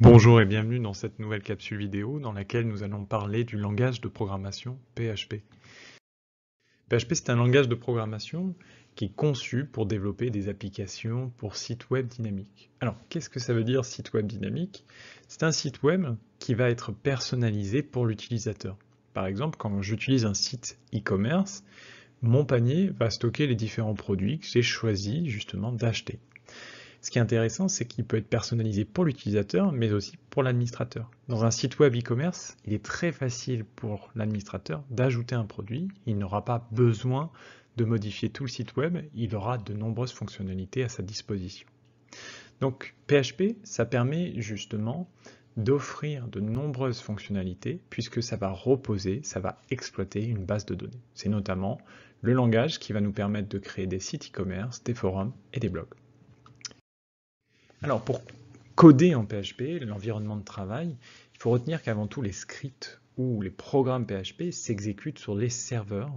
Bonjour et bienvenue dans cette nouvelle capsule vidéo dans laquelle nous allons parler du langage de programmation PHP. PHP c'est un langage de programmation qui est conçu pour développer des applications pour sites web dynamiques. Alors qu'est-ce que ça veut dire site web dynamique C'est un site web qui va être personnalisé pour l'utilisateur. Par exemple, quand j'utilise un site e-commerce, mon panier va stocker les différents produits que j'ai choisi justement d'acheter. Ce qui est intéressant, c'est qu'il peut être personnalisé pour l'utilisateur, mais aussi pour l'administrateur. Dans un site web e-commerce, il est très facile pour l'administrateur d'ajouter un produit. Il n'aura pas besoin de modifier tout le site web, il aura de nombreuses fonctionnalités à sa disposition. Donc PHP, ça permet justement d'offrir de nombreuses fonctionnalités puisque ça va reposer, ça va exploiter une base de données. C'est notamment le langage qui va nous permettre de créer des sites e-commerce, des forums et des blogs. Alors pour coder en PHP, l'environnement de travail, il faut retenir qu'avant tout les scripts ou les programmes PHP s'exécutent sur les serveurs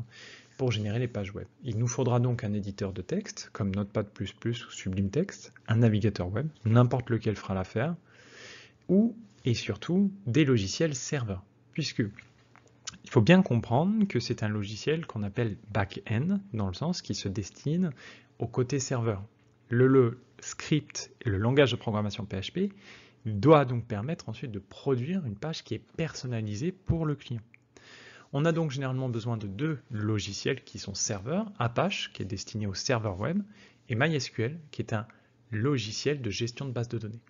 pour générer les pages web. Il nous faudra donc un éditeur de texte, comme Notepad++ ou Sublime Text, un navigateur web, n'importe lequel fera l'affaire, ou, et surtout, des logiciels serveurs, puisque il faut bien comprendre que c'est un logiciel qu'on appelle back-end, dans le sens qui se destine au côté serveur le, script et le langage de programmation PHP doit donc permettre ensuite de produire une page qui est personnalisée pour le client. On a donc généralement besoin de deux logiciels qui sont serveurs, Apache qui est destiné au serveur web et MySQL qui est un logiciel de gestion de base de données.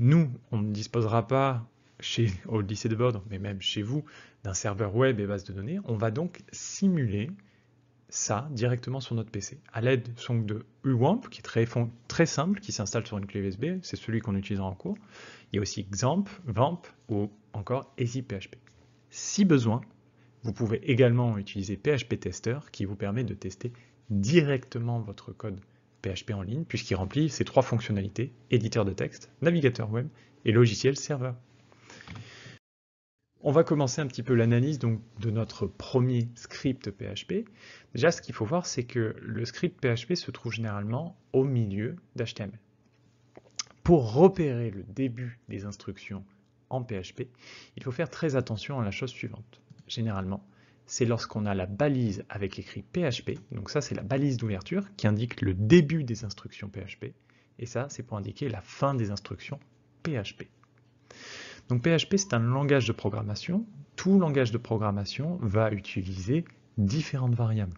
Nous, on ne disposera pas chez, au lycée de Bord mais même chez vous, d'un serveur web et base de données, on va donc simuler ça directement sur notre PC, à l'aide de UWAMP, qui est très, très simple, qui s'installe sur une clé USB, c'est celui qu'on utilisera en cours. Il y a aussi XAMPP, VAMP ou encore EasyPHP. Si besoin, vous pouvez également utiliser PHP Tester, qui vous permet de tester directement votre code PHP en ligne, puisqu'il remplit ces trois fonctionnalités, éditeur de texte, navigateur web et logiciel serveur. On va commencer un petit peu l'analyse donc de notre premier script PHP. Déjà, ce qu'il faut voir, c'est que le script PHP se trouve généralement au milieu d'HTML. Pour repérer le début des instructions en PHP, il faut faire très attention à la chose suivante. Généralement, c'est lorsqu'on a la balise avec écrit PHP, donc ça c'est la balise d'ouverture qui indique le début des instructions PHP, et ça c'est pour indiquer la fin des instructions PHP. Donc PHP, c'est un langage de programmation. Tout langage de programmation va utiliser différentes variables.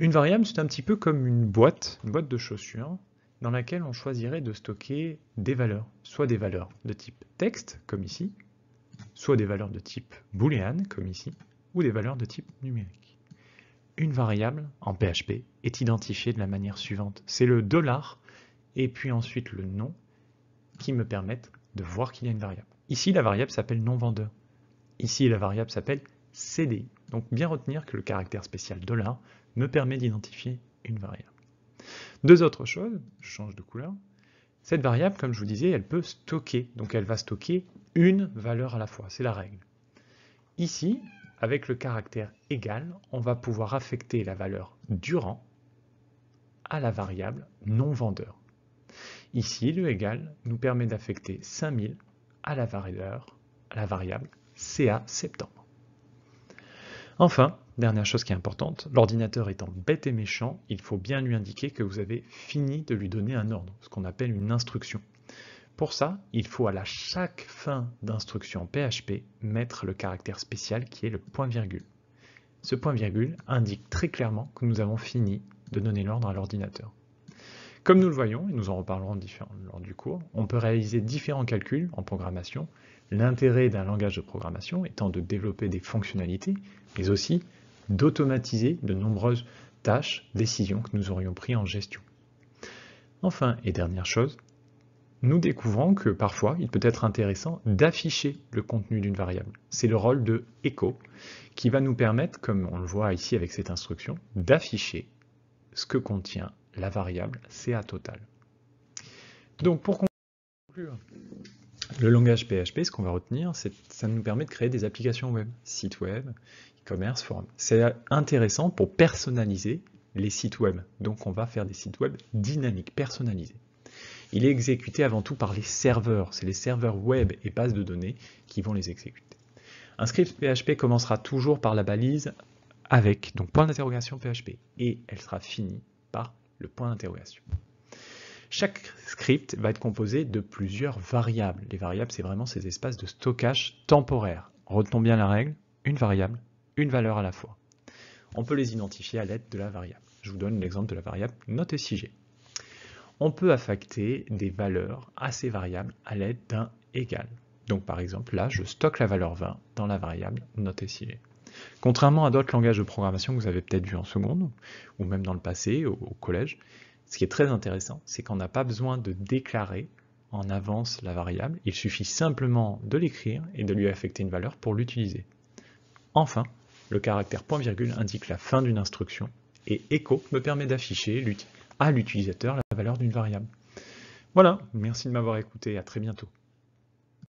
Une variable, c'est un petit peu comme une boîte, une boîte de chaussures, dans laquelle on choisirait de stocker des valeurs, soit des valeurs de type texte, comme ici, soit des valeurs de type boolean, comme ici, ou des valeurs de type numérique. Une variable en PHP est identifiée de la manière suivante. C'est le dollar et puis ensuite le nom qui me permettent de voir qu'il y a une variable. Ici, la variable s'appelle non-vendeur. Ici, la variable s'appelle CD. Donc bien retenir que le caractère spécial dollar me permet d'identifier une variable. Deux autres choses, je change de couleur. Cette variable, comme je vous disais, elle peut stocker. Donc elle va stocker une valeur à la fois, c'est la règle. Ici, avec le caractère égal, on va pouvoir affecter la valeur durant à la variable non-vendeur. Ici, le égal nous permet d'affecter 5000 à la variable, la variable CA septembre. Enfin, dernière chose qui est importante, l'ordinateur étant bête et méchant, il faut bien lui indiquer que vous avez fini de lui donner un ordre, ce qu'on appelle une instruction. Pour ça, il faut à la chaque fin d'instruction PHP mettre le caractère spécial qui est le point-virgule. Ce point-virgule indique très clairement que nous avons fini de donner l'ordre à l'ordinateur. Comme nous le voyons, et nous en reparlerons lors du cours, on peut réaliser différents calculs en programmation, l'intérêt d'un langage de programmation étant de développer des fonctionnalités, mais aussi d'automatiser de nombreuses tâches, décisions que nous aurions prises en gestion. Enfin, et dernière chose, nous découvrons que parfois, il peut être intéressant d'afficher le contenu d'une variable. C'est le rôle de echo qui va nous permettre, comme on le voit ici avec cette instruction, d'afficher ce que contient la variable CA total. Donc pour conclure, le langage PHP, ce qu'on va retenir, c'est ça nous permet de créer des applications web, sites web, e-commerce, forum. C'est intéressant pour personnaliser les sites web. Donc on va faire des sites web dynamiques, personnalisés. Il est exécuté avant tout par les serveurs. C'est les serveurs web et bases de données qui vont les exécuter. Un script PHP commencera toujours par la balise avec, donc point d'interrogation PHP, et elle sera finie par le point d'interrogation. Chaque script va être composé de plusieurs variables. Les variables, c'est vraiment ces espaces de stockage temporaire. Retenons bien la règle, une variable, une valeur à la fois. On peut les identifier à l'aide de la variable. Je vous donne l'exemple de la variable note On peut affecter des valeurs à ces variables à l'aide d'un égal. Donc par exemple, là, je stocke la valeur 20 dans la variable note Contrairement à d'autres langages de programmation que vous avez peut-être vu en seconde, ou même dans le passé, au, au collège, ce qui est très intéressant, c'est qu'on n'a pas besoin de déclarer en avance la variable, il suffit simplement de l'écrire et de lui affecter une valeur pour l'utiliser. Enfin, le caractère point-virgule indique la fin d'une instruction, et echo me permet d'afficher à l'utilisateur la valeur d'une variable. Voilà, merci de m'avoir écouté, à très bientôt.